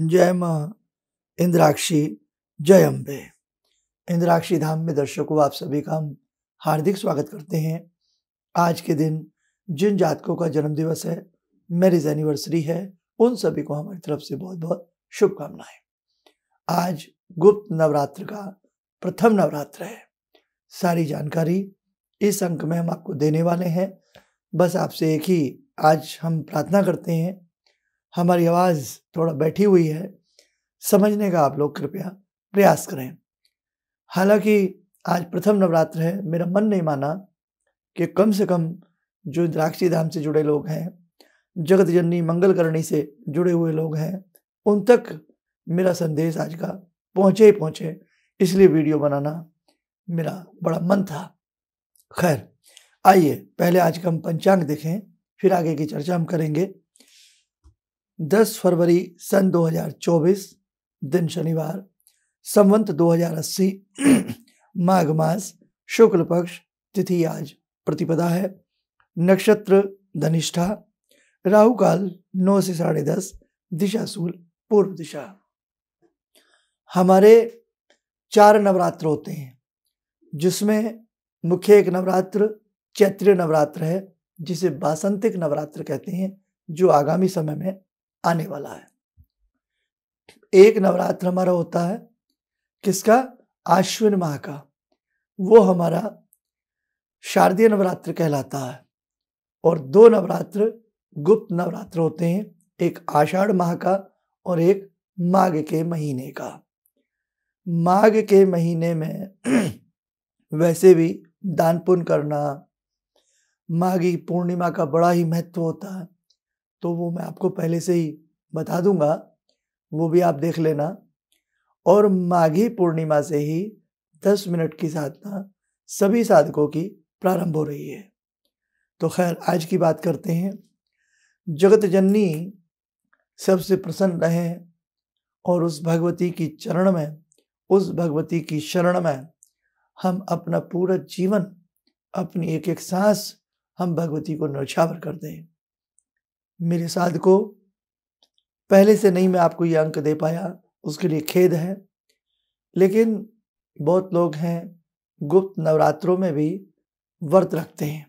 जय माँ इंद्राक्षी जय अम्बे इंद्राक्षी धाम में दर्शकों आप सभी का हम हार्दिक स्वागत करते हैं आज के दिन जिन जातकों का जन्मदिवस है मैरिज एनिवर्सरी है उन सभी को हमारी तरफ से बहुत बहुत शुभकामनाएं आज गुप्त नवरात्र का प्रथम नवरात्र है सारी जानकारी इस अंक में हम आपको देने वाले हैं बस आपसे एक ही आज हम प्रार्थना करते हैं हमारी आवाज़ थोड़ा बैठी हुई है समझने का आप लोग कृपया प्रयास करें हालांकि आज प्रथम नवरात्र है मेरा मन नहीं माना कि कम से कम जो द्राक्षी धाम से जुड़े लोग हैं जगत जननी मंगलकरणी से जुड़े हुए लोग हैं उन तक मेरा संदेश आज का पहुँचे ही पहुँचे इसलिए वीडियो बनाना मेरा बड़ा मन था खैर आइए पहले आज का हम पंचांग देखें फिर आगे की चर्चा हम करेंगे 10 फरवरी सन 2024 दिन शनिवार संवंत 2080 माघ मास शुक्ल पक्ष तिथि आज प्रतिपदा है नक्षत्र धनिष्ठा राहु काल नौ से साढ़े दस दिशा सूल पूर्व दिशा हमारे चार नवरात्र होते हैं जिसमें मुख्य एक नवरात्र चैत्र नवरात्र है जिसे बासंतिक नवरात्र कहते हैं जो आगामी समय में आने वाला है एक नवरात्र हमारा होता है किसका आश्विन माह का वो हमारा शारदीय नवरात्र कहलाता है और दो नवरात्र गुप्त नवरात्र होते हैं एक आषाढ़ माह का और एक माघ के महीने का माघ के महीने में वैसे भी दान पुण्य करना माघी पूर्णिमा का बड़ा ही महत्व होता है तो वो मैं आपको पहले से ही बता दूंगा वो भी आप देख लेना और माघी पूर्णिमा से ही दस मिनट की साधना सभी साधकों की प्रारंभ हो रही है तो खैर आज की बात करते हैं जगत जननी सबसे प्रसन्न रहे और उस भगवती की चरण में उस भगवती की शरण में हम अपना पूरा जीवन अपनी एक एक सांस हम भगवती को नौछावर कर दें मेरे साथ को पहले से नहीं मैं आपको ये अंक दे पाया उसके लिए खेद है लेकिन बहुत लोग हैं गुप्त नवरात्रों में भी व्रत रखते हैं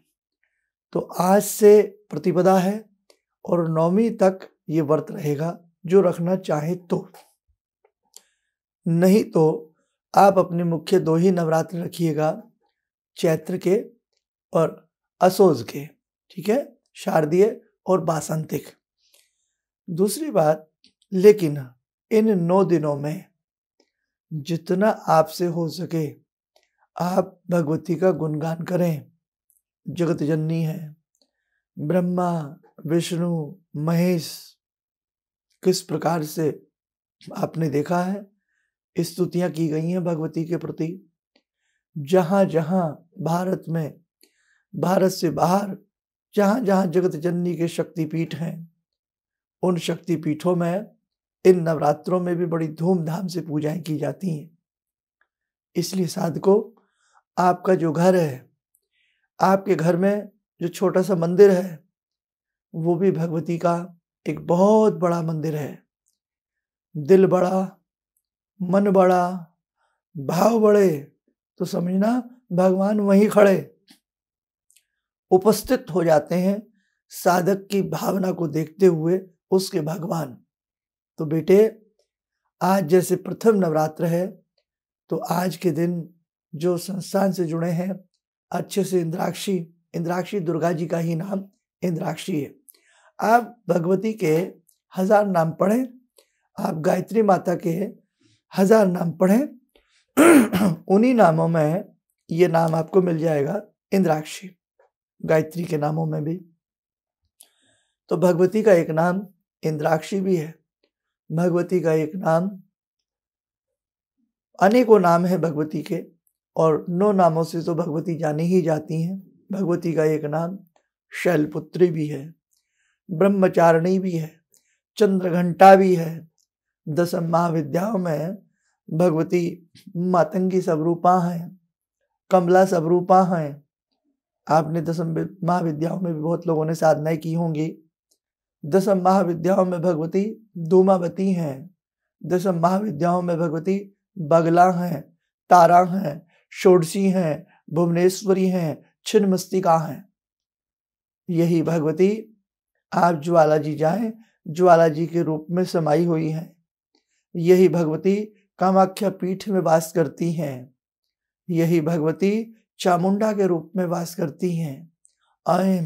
तो आज से प्रतिपदा है और नौमी तक ये व्रत रहेगा जो रखना चाहे तो नहीं तो आप अपने मुख्य दो ही नवरात्र रखिएगा चैत्र के और असोज के ठीक है शारदीय और बासंतिक दूसरी बात लेकिन इन नौ दिनों में जितना आपसे हो सके आप भगवती का गुणगान करें जगत जननी है ब्रह्मा विष्णु महेश किस प्रकार से आपने देखा है स्तुतियां की गई हैं भगवती के प्रति जहाँ जहाँ भारत में भारत से बाहर जहां जहां जगत जननी के शक्तिपीठ हैं उन शक्तिपीठों में इन नवरात्रों में भी बड़ी धूमधाम से पूजाएं की जाती हैं इसलिए साधको आपका जो घर है आपके घर में जो छोटा सा मंदिर है वो भी भगवती का एक बहुत बड़ा मंदिर है दिल बड़ा मन बड़ा भाव बड़े तो समझना भगवान वहीं खड़े उपस्थित हो जाते हैं साधक की भावना को देखते हुए उसके भगवान तो बेटे आज जैसे प्रथम नवरात्र है तो आज के दिन जो संस्थान से जुड़े हैं अच्छे से इंद्राक्षी इंद्राक्षी दुर्गा जी का ही नाम इंद्राक्षी है आप भगवती के हजार नाम पढ़ें आप गायत्री माता के हजार नाम पढ़ें उन्हीं नामों में ये नाम आपको मिल जाएगा इंद्राक्षी गायत्री के नामों में भी तो भगवती का एक नाम इंद्राक्षी भी है भगवती का एक नाम अनेकों नाम है भगवती के और नौ नामों से तो भगवती जानी ही जाती हैं भगवती का एक नाम शैलपुत्री भी है ब्रह्मचारिणी भी है चंद्रघंटा भी है दसम महाविद्याओं में भगवती मातंगी स्वरूपा हैं कमला स्वरूपा हैं आपने दसम महाविद्याओं में भी बहुत लोगों ने साधनाएं की होंगी दसम महाविद्याओं में भगवती दूमावती हैं दसम महाविद्याओं में भगवती बगला हैं तारा हैं षोडशी हैं भुवनेश्वरी हैं छिन्न मस्तिका हैं यही भगवती आप ज्वाला जी जाए ज्वाला जी के रूप में समाई हुई हैं यही भगवती कामाख्या पीठ में वास करती हैं यही भगवती चामुंडा के रूप में वास करती हैं अयम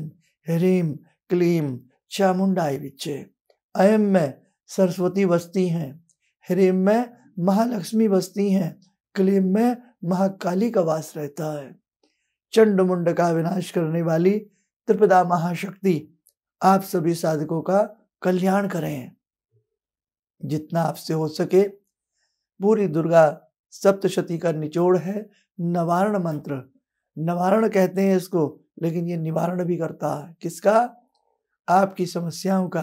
ह्रीम क्लीम चामुंडाई विचे अयम में सरस्वती बसती हैं ह्रीम में महालक्ष्मी बसती हैं क्लीम में महाकाली का वास रहता है चंड मुंड का विनाश करने वाली त्रिपदा महाशक्ति आप सभी साधकों का कल्याण करें जितना आपसे हो सके पूरी दुर्गा सप्तशती का निचोड़ है नवारण मंत्र निवारण कहते हैं इसको लेकिन ये निवारण भी करता है किसका आपकी समस्याओं का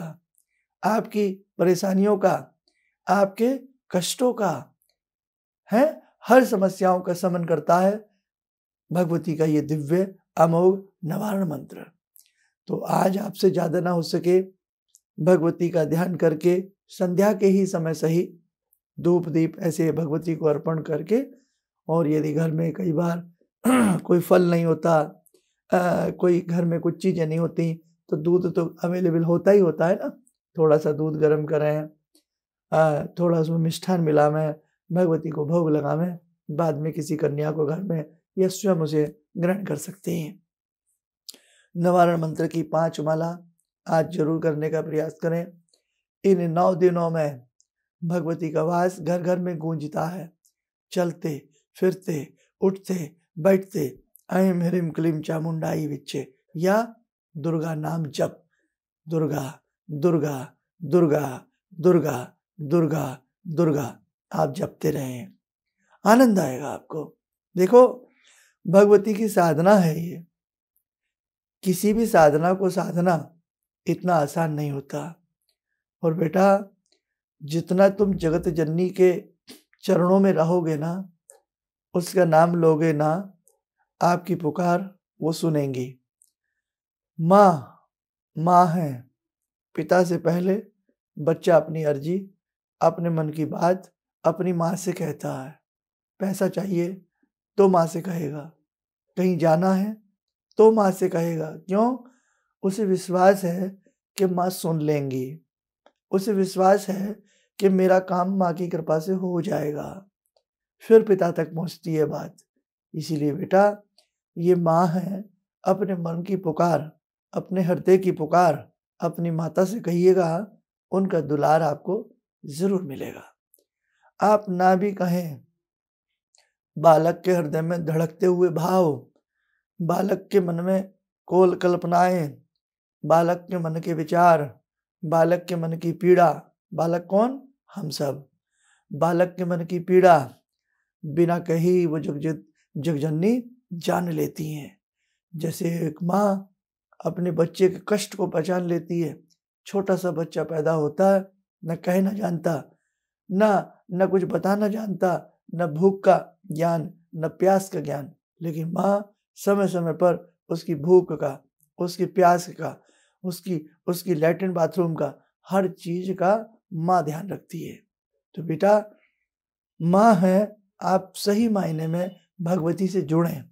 आपकी परेशानियों का आपके कष्टों का है हर समस्याओं का समन करता है भगवती का ये दिव्य अमोघ नवारण मंत्र तो आज आपसे ज़्यादा ना हो सके भगवती का ध्यान करके संध्या के ही समय सही धूप दीप ऐसे भगवती को अर्पण करके और यदि घर में कई बार कोई फल नहीं होता आ, कोई घर में कुछ चीज़ें नहीं होती तो दूध तो अवेलेबल होता ही होता है ना थोड़ा सा दूध गर्म करें आ, थोड़ा उसमें मिष्ठान मिलावें भगवती को भोग लगावें बाद में किसी कन्या को घर में यह स्वयं उसे ग्रहण कर सकते हैं नवारण मंत्र की पांच माला आज जरूर करने का प्रयास करें इन नौ दिनों में भगवती का वास घर घर में गूंजता है चलते फिरते उठते बैठते ऐम ह्रीम क्लीम चामुंडाई विच्छे या दुर्गा नाम जप दुर्गा दुर्गा दुर्गा दुर्गा दुर्गा दुर्गा आप जपते रहें आनंद आएगा आपको देखो भगवती की साधना है ये किसी भी साधना को साधना इतना आसान नहीं होता और बेटा जितना तुम जगत जननी के चरणों में रहोगे ना उसका नाम लोगे ना आपकी पुकार वो सुनेंगी माँ माँ है पिता से पहले बच्चा अपनी अर्जी अपने मन की बात अपनी माँ से कहता है पैसा चाहिए तो माँ से कहेगा कहीं जाना है तो माँ से कहेगा क्यों उसे विश्वास है कि माँ सुन लेंगी उसे विश्वास है कि मेरा काम माँ की कृपा से हो जाएगा फिर पिता तक पहुंचती है बात इसीलिए बेटा ये माँ है अपने मन की पुकार अपने हृदय की पुकार अपनी माता से कहिएगा उनका दुलार आपको ज़रूर मिलेगा आप ना भी कहें बालक के हृदय में धड़कते हुए भाव बालक के मन में कोल कल्पनाएं बालक के मन के विचार बालक के मन की पीड़ा बालक कौन हम सब बालक के मन की पीड़ा बिना कही वो जगजत जगजननी जान लेती हैं जैसे एक माँ अपने बच्चे के कष्ट को पहचान लेती है छोटा सा बच्चा पैदा होता है न कहना जानता न न कुछ बताना जानता न भूख का ज्ञान न प्यास का ज्ञान लेकिन माँ समय समय पर उसकी भूख का उसकी प्यास का उसकी उसकी लेटरिन बाथरूम का हर चीज का माँ ध्यान रखती है तो बेटा माँ है आप सही मायने में भगवती से जुड़ें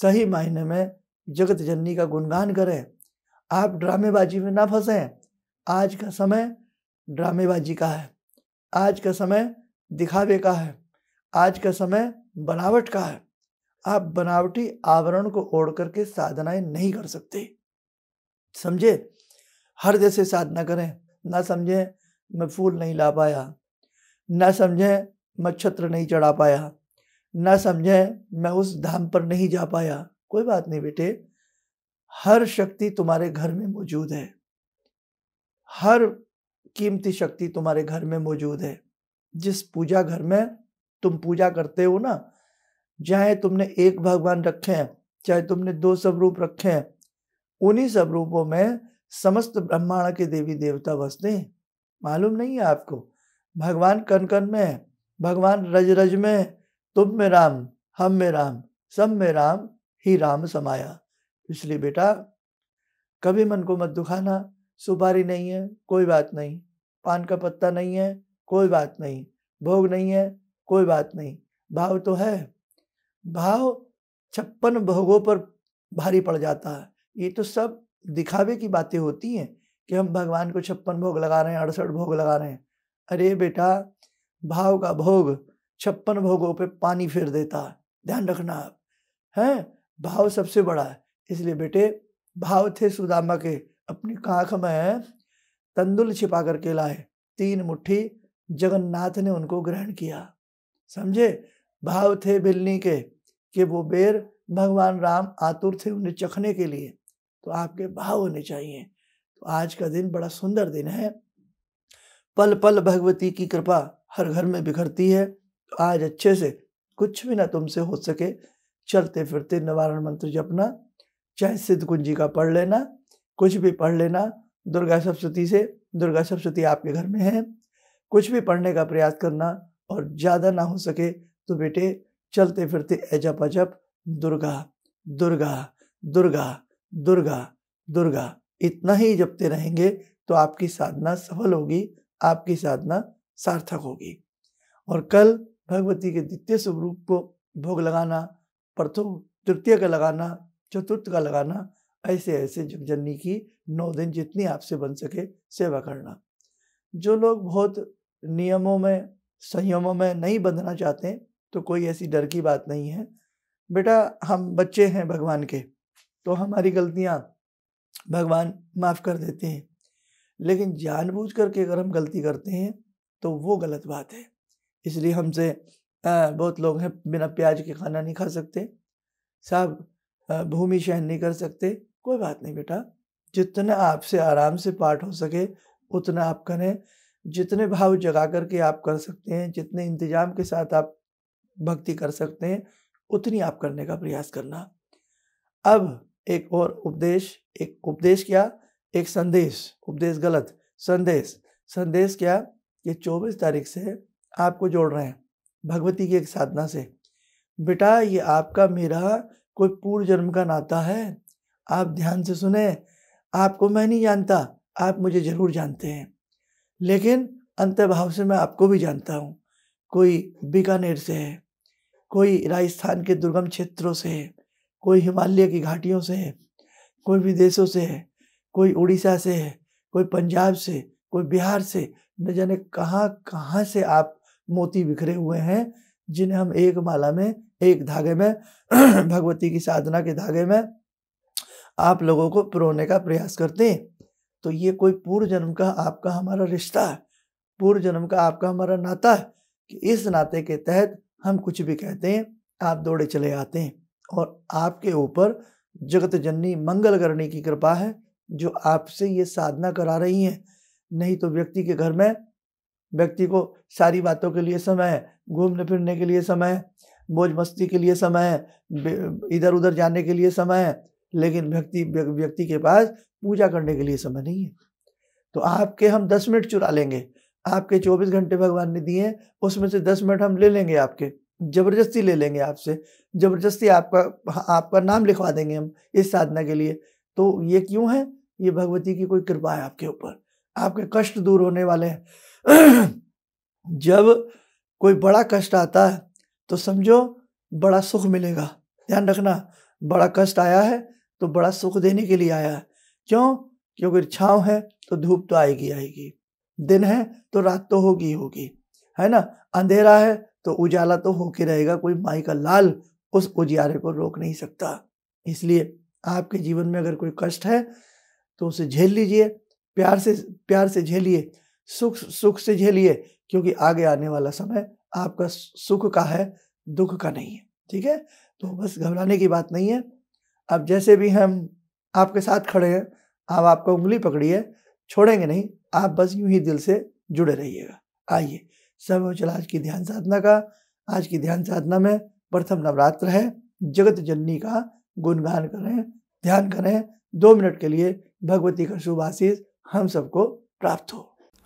सही मायने में जगत जननी का गुणगान करें आप ड्रामेबाजी में ना फंसें आज का समय ड्रामेबाजी का है आज का समय दिखावे का है आज का समय बनावट का है आप बनावटी आवरण को ओढ़ करके साधनाएं नहीं कर सकते समझे हर जैसे साधना करें ना समझें मैं फूल नहीं ला पाया ना समझें मच्छत्र नहीं चढ़ा पाया ना समझे मैं उस धाम पर नहीं जा पाया कोई बात नहीं बेटे हर शक्ति तुम्हारे घर में मौजूद है हर कीमती शक्ति तुम्हारे घर में मौजूद है जिस पूजा घर में तुम पूजा करते हो ना चाहे तुमने एक भगवान रखे हैं चाहे तुमने दो स्वरूप रखे हैं उन्हीं स्वरूपों में समस्त ब्रह्मांड के देवी देवता बसते हैं मालूम नहीं है आपको भगवान कन कण में है भगवान रज रज में तुम में राम हम में राम सब में राम ही राम समाया इसलिए बेटा कभी मन को मत दुखाना सुपारी नहीं है कोई बात नहीं पान का पत्ता नहीं है कोई बात नहीं भोग नहीं है कोई बात नहीं भाव तो है भाव छप्पन भोगों पर भारी पड़ जाता है ये तो सब दिखावे की बातें होती हैं कि हम भगवान को छप्पन भोग लगा रहे हैं अड़सठ भोग लगा रहे हैं अरे बेटा भाव का भोग छप्पन भोगों पे पानी फेर देता है ध्यान रखना आप है भाव सबसे बड़ा है इसलिए बेटे भाव थे सुदामा के अपनी कांख में तंदुल छिपा करके लाए तीन मुट्ठी जगन्नाथ ने उनको ग्रहण किया समझे भाव थे बिल्ली के कि वो बेर भगवान राम आतुर थे उन्हें चखने के लिए तो आपके भाव होने चाहिए तो आज का दिन बड़ा सुंदर दिन है पल पल भगवती की कृपा हर घर में बिखरती है तो आज अच्छे से कुछ भी ना तुमसे हो सके चलते फिरते निवारण मंत्र जपना चाहे सिद्ध कुंजी का पढ़ लेना कुछ भी पढ़ लेना दुर्गा सप्तती से दुर्गा सप्तती आपके घर में है कुछ भी पढ़ने का प्रयास करना और ज़्यादा ना हो सके तो बेटे चलते फिरते अजप अजप दुर्गा दुर्गा दुर्गा दुर्गा दुर्गा इतना ही जपते रहेंगे तो आपकी साधना सफल होगी आपकी साधना सार्थक होगी और कल भगवती के द्वितीय स्वरूप को भोग लगाना प्रथम तृतीय का लगाना चतुर्थ का लगाना ऐसे ऐसे जगजननी की नौ दिन जितनी आपसे बन सके सेवा करना जो लोग बहुत नियमों में संयमों में नहीं बंधना चाहते तो कोई ऐसी डर की बात नहीं है बेटा हम बच्चे हैं भगवान के तो हमारी गलतियाँ भगवान माफ़ कर देते हैं लेकिन जानबूझ करके अगर हम गलती करते हैं तो वो गलत बात है इसलिए हमसे बहुत लोग हैं बिना प्याज के खाना नहीं खा सकते साहब भूमि शहन नहीं कर सकते कोई बात नहीं बेटा जितना आपसे आराम से पाठ हो सके उतना आप करें जितने भाव जगा करके आप कर सकते हैं जितने इंतजाम के साथ आप भक्ति कर सकते हैं उतनी आप करने का प्रयास करना अब एक और उपदेश एक उपदेश क्या एक संदेश उपदेश गलत संदेश संदेश क्या ये चौबीस तारीख से आपको जोड़ रहे हैं भगवती की एक साधना से बेटा ये आपका मेरा कोई पूर्व जन्म का नाता है आप ध्यान से सुने आपको मैं नहीं जानता आप मुझे ज़रूर जानते हैं लेकिन अंतर्भाव से मैं आपको भी जानता हूँ कोई बीकानेर से है कोई राजस्थान के दुर्गम क्षेत्रों से है कोई हिमालय की घाटियों से है कोई विदेशों से है कोई उड़ीसा से है कोई पंजाब से कोई बिहार से न जाने कहाँ कहाँ से आप मोती बिखरे हुए हैं जिन्हें हम एक माला में एक धागे में भगवती की साधना के धागे में आप लोगों को पुरोने का प्रयास करते हैं तो ये कोई पूर्व जन्म का आपका हमारा रिश्ता है पूर्व जन्म का आपका हमारा नाता है कि इस नाते के तहत हम कुछ भी कहते हैं आप दौड़े चले आते हैं और आपके ऊपर जगत जननी मंगल करने की कृपा है जो आपसे ये साधना करा रही हैं नहीं तो व्यक्ति के घर में व्यक्ति को सारी बातों के लिए समय है घूमने फिरने के लिए समय है मौज मस्ती के लिए समय है इधर उधर जाने के लिए समय है लेकिन व्यक्ति व्यक्ति के पास पूजा करने के लिए समय नहीं है तो आपके हम दस मिनट चुरा लेंगे आपके चौबीस घंटे भगवान ने दिए हैं उसमें से दस मिनट हम ले लेंगे आपके जबरदस्ती ले लेंगे आपसे जबरदस्ती आपका हाँ, आपका नाम लिखवा देंगे हम इस साधना के लिए तो ये क्यों है ये भगवती की कोई कृपा है आपके ऊपर आपके कष्ट दूर होने वाले हैं जब कोई बड़ा कष्ट आता है तो समझो बड़ा सुख मिलेगा ध्यान रखना बड़ा कष्ट आया है तो बड़ा सुख देने के लिए आया है क्यों क्योंकि छाँव है तो धूप तो आएगी आएगी दिन है तो रात तो होगी होगी है ना अंधेरा है तो उजाला तो होके रहेगा कोई माई का लाल उस उजियारे को रोक नहीं सकता इसलिए आपके जीवन में अगर कोई कष्ट है तो उसे झेल लीजिए प्यार से प्यार से झेलिए सुख सुख से झेलिए क्योंकि आगे आने वाला समय आपका सुख का है दुख का नहीं है ठीक है तो बस घबराने की बात नहीं है अब जैसे भी हम आपके साथ खड़े हैं आप आपको उंगली पकड़िए छोड़ेंगे नहीं आप बस यूं ही दिल से जुड़े रहिएगा आइए सब चला आज की ध्यान साधना का आज की ध्यान साधना में प्रथम नवरात्र है जगत जननी का गुणगान करें ध्यान करें दो मिनट के लिए भगवती का शुभ आशीष हम सबको प्राप्त हो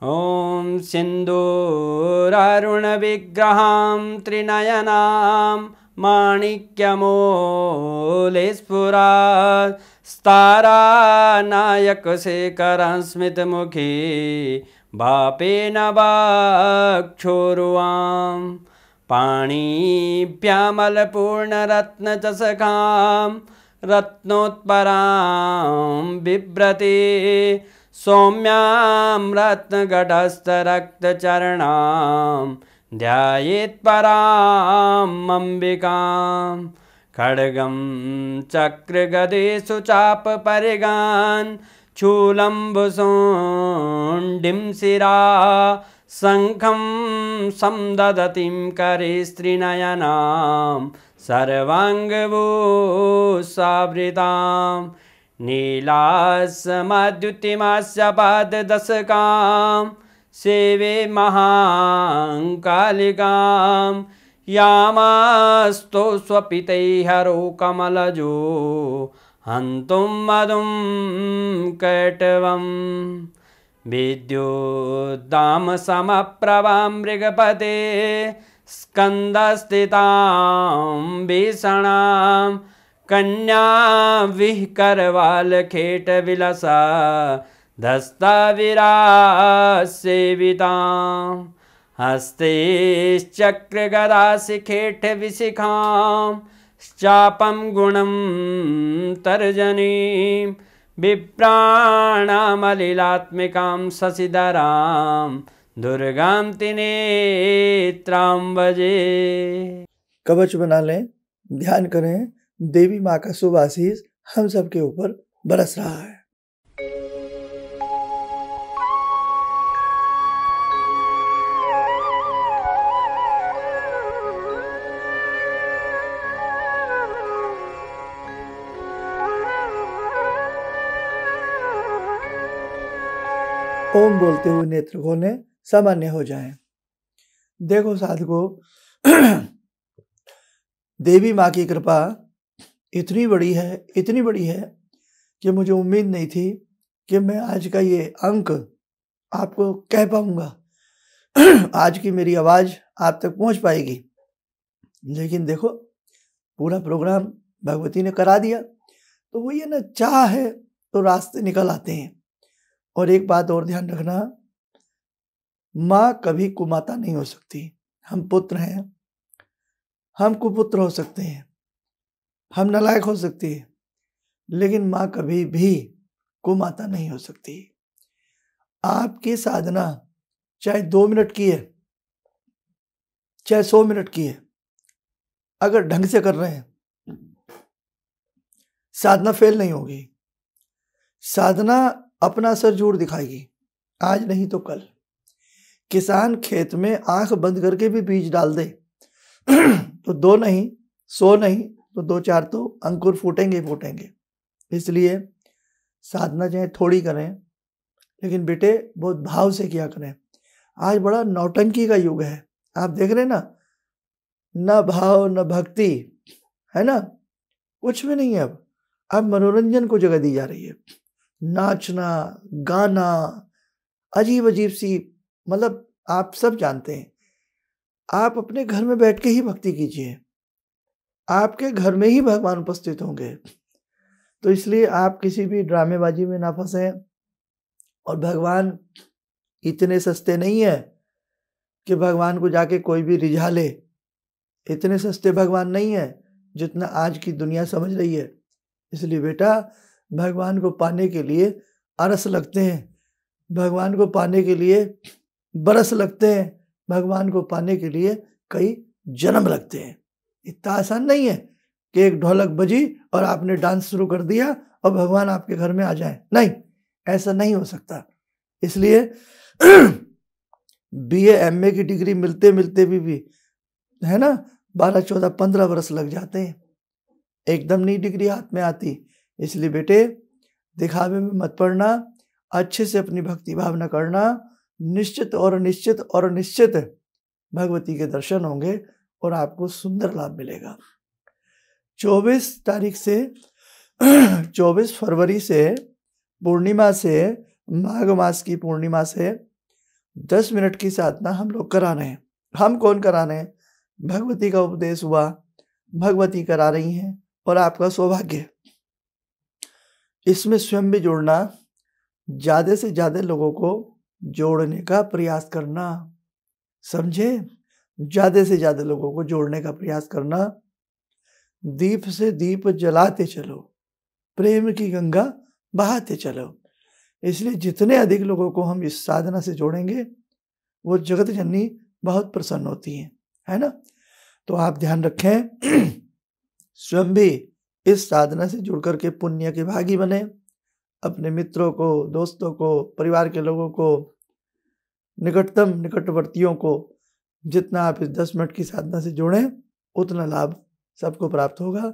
ॐ सिन्दूरारुणविग्रहां त्रिनयनां माणिक्यमोले स्फुरात् पाणी प्यामल पूर्ण रत्न पाणीप्यामलपूर्णरत्नचषकां रत्नोत्परा बिव्रती सौम्यां रत्नगढस्थरक्तचरणां ध्यायेत्परां अम्बिकां खड्गं चक्रगदेषु चापपरिगान् चूलम्बुसोण्डिं शिरा शङ्खं करे स्त्रीनयनां सर्वाङ्गभूसावृताम् पाददशकां सेवे महाङ्कालिकां यामास्तु स्वपितैहरो कमलजो हन्तुं मधुं विद्युदां समप्रभा मृगपते स्कन्दस्थितां भीषणाम् कन्या विह करवाल खेट विलसा धस्ता विरा सेविता हस्ते चक्र गदा सिखेठ विशिखा चापम गुणम तर्जनी विप्राणामलिलात्मिकां शशिधरा दुर्गा तिनेत्रां कवच बना लें ध्यान करें देवी माँ का शुभ आशीष हम सबके ऊपर बरस रहा है ओम बोलते हुए नेत्र खोलें सामान्य हो जाएं। देखो साधको देवी माँ की कृपा इतनी बड़ी है इतनी बड़ी है कि मुझे उम्मीद नहीं थी कि मैं आज का ये अंक आपको कह पाऊँगा आज की मेरी आवाज़ आप तक पहुँच पाएगी लेकिन देखो पूरा प्रोग्राम भगवती ने करा दिया तो वो ये ना चाह है तो रास्ते निकल आते हैं और एक बात और ध्यान रखना माँ कभी कुमाता नहीं हो सकती हम पुत्र हैं हम कुपुत्र हो सकते हैं हम नलायक हो सकती है लेकिन माँ कभी भी को माता नहीं हो सकती आपकी साधना चाहे दो मिनट की है चाहे सौ मिनट की है अगर ढंग से कर रहे हैं साधना फेल नहीं होगी साधना अपना असर जोर दिखाएगी आज नहीं तो कल किसान खेत में आंख बंद करके भी बीज डाल दे तो दो नहीं सौ नहीं तो दो चार तो अंकुर फूटेंगे फूटेंगे इसलिए साधना चाहे थोड़ी करें लेकिन बेटे बहुत भाव से किया करें आज बड़ा नौटंकी का युग है आप देख रहे ना न भाव न भक्ति है ना कुछ भी नहीं है अब अब मनोरंजन को जगह दी जा रही है नाचना गाना अजीब अजीब सी मतलब आप सब जानते हैं आप अपने घर में बैठ के ही भक्ति कीजिए आपके घर में ही भगवान उपस्थित होंगे तो इसलिए आप किसी भी ड्रामेबाजी में ना फंसे और भगवान इतने सस्ते नहीं है कि भगवान को जाके कोई भी रिझा ले इतने सस्ते भगवान नहीं है जितना आज की दुनिया समझ रही है इसलिए बेटा भगवान को पाने के लिए अरस लगते हैं भगवान को पाने के लिए बरस लगते हैं भगवान को पाने के लिए कई जन्म लगते हैं इतना आसान नहीं है कि एक ढोलक बजी और आपने डांस शुरू कर दिया और भगवान आपके घर में आ जाए नहीं ऐसा नहीं हो सकता इसलिए बी एम की डिग्री मिलते मिलते भी भी है ना बारह चौदह पंद्रह वर्ष लग जाते हैं एकदम नई डिग्री हाथ में आती इसलिए बेटे दिखावे में मत पड़ना अच्छे से अपनी भक्ति भावना करना निश्चित और निश्चित और निश्चित भगवती के दर्शन होंगे और आपको सुंदर लाभ मिलेगा 24 तारीख से 24 फरवरी से पूर्णिमा से माघ मास की पूर्णिमा से 10 मिनट की साधना हम लोग करा रहे हैं हम कौन करा रहे हैं भगवती का उपदेश हुआ भगवती करा रही हैं और आपका सौभाग्य इसमें स्वयं भी जोड़ना ज़्यादा से ज़्यादा लोगों को जोड़ने का प्रयास करना समझे ज़्यादा से ज़्यादा लोगों को जोड़ने का प्रयास करना दीप से दीप जलाते चलो प्रेम की गंगा बहाते चलो इसलिए जितने अधिक लोगों को हम इस साधना से जोड़ेंगे वो जगत जननी बहुत प्रसन्न होती हैं है ना तो आप ध्यान रखें स्वयं भी इस साधना से जुड़ करके पुण्य के भागी बने अपने मित्रों को दोस्तों को परिवार के लोगों को निकटतम निकटवर्तियों को जितना आप इस दस मिनट की साधना से जुड़ें उतना लाभ सबको प्राप्त होगा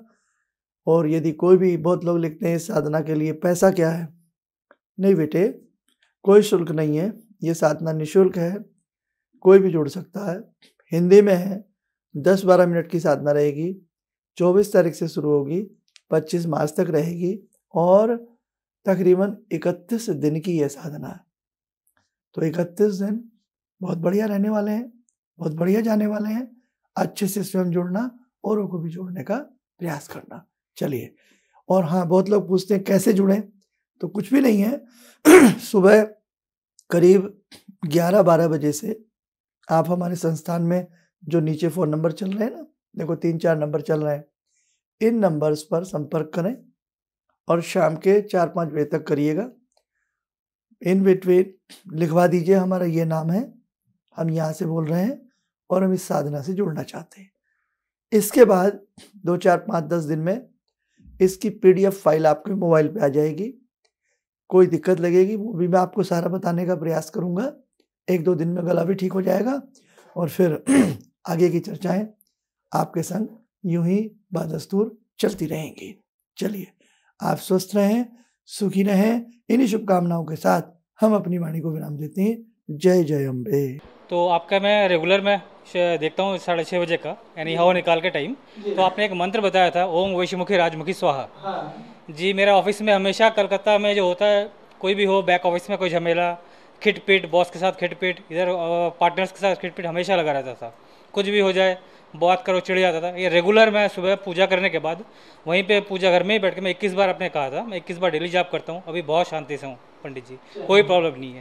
और यदि कोई भी बहुत लोग लिखते हैं इस साधना के लिए पैसा क्या है नहीं बेटे कोई शुल्क नहीं है ये साधना निःशुल्क है कोई भी जुड़ सकता है हिंदी में है दस बारह मिनट की साधना रहेगी चौबीस तारीख से शुरू होगी पच्चीस मार्च तक रहेगी और तकरीबन इकतीस दिन की यह साधना है तो इकतीस दिन बहुत बढ़िया रहने वाले हैं बहुत बढ़िया जाने वाले हैं अच्छे से स्वयं जुड़ना औरों को भी जोड़ने का प्रयास करना चलिए और हाँ बहुत लोग पूछते हैं कैसे जुड़ें तो कुछ भी नहीं है सुबह करीब 11-12 बजे से आप हमारे संस्थान में जो नीचे फ़ोन नंबर चल रहे हैं ना देखो तीन चार नंबर चल रहे हैं इन नंबर्स पर संपर्क करें और शाम के चार पाँच बजे तक करिएगा इन बिटवीन लिखवा दीजिए हमारा ये नाम है हम यहाँ से बोल रहे हैं और हम इस साधना से जुड़ना चाहते हैं इसके बाद दो चार पाँच दस दिन में इसकी पीडीएफ फाइल आपके मोबाइल पे आ जाएगी कोई दिक्कत लगेगी वो भी मैं आपको सारा बताने का प्रयास करूँगा एक दो दिन में गला भी ठीक हो जाएगा और फिर आगे की चर्चाएं आपके संग यूं ही बदस्तूर चलती रहेंगी चलिए आप स्वस्थ रहें सुखी रहें इन्हीं शुभकामनाओं के साथ हम अपनी वाणी को विराम देते हैं जय जय अम्बे तो आपका मैं रेगुलर में देखता हूँ साढ़े छः बजे का यानी हवा निकाल के टाइम तो आपने एक मंत्र बताया था ओम वैश्यमुखी राजमुखी स्वाहा हाँ। जी मेरा ऑफिस में हमेशा कलकत्ता में जो होता है कोई भी हो बैक ऑफिस में कोई झमेला खिटपीट बॉस के साथ खिटपीट इधर पार्टनर्स के साथ खिटपीट हमेशा लगा रहता था कुछ भी हो जाए बात करो चिड़ जाता था ये रेगुलर मैं सुबह पूजा करने के बाद वहीं पे पूजा घर में ही बैठ के मैं 21 बार आपने कहा था मैं 21 बार डेली जाप करता हूँ अभी बहुत शांति से हूँ पंडित जी कोई प्रॉब्लम नहीं है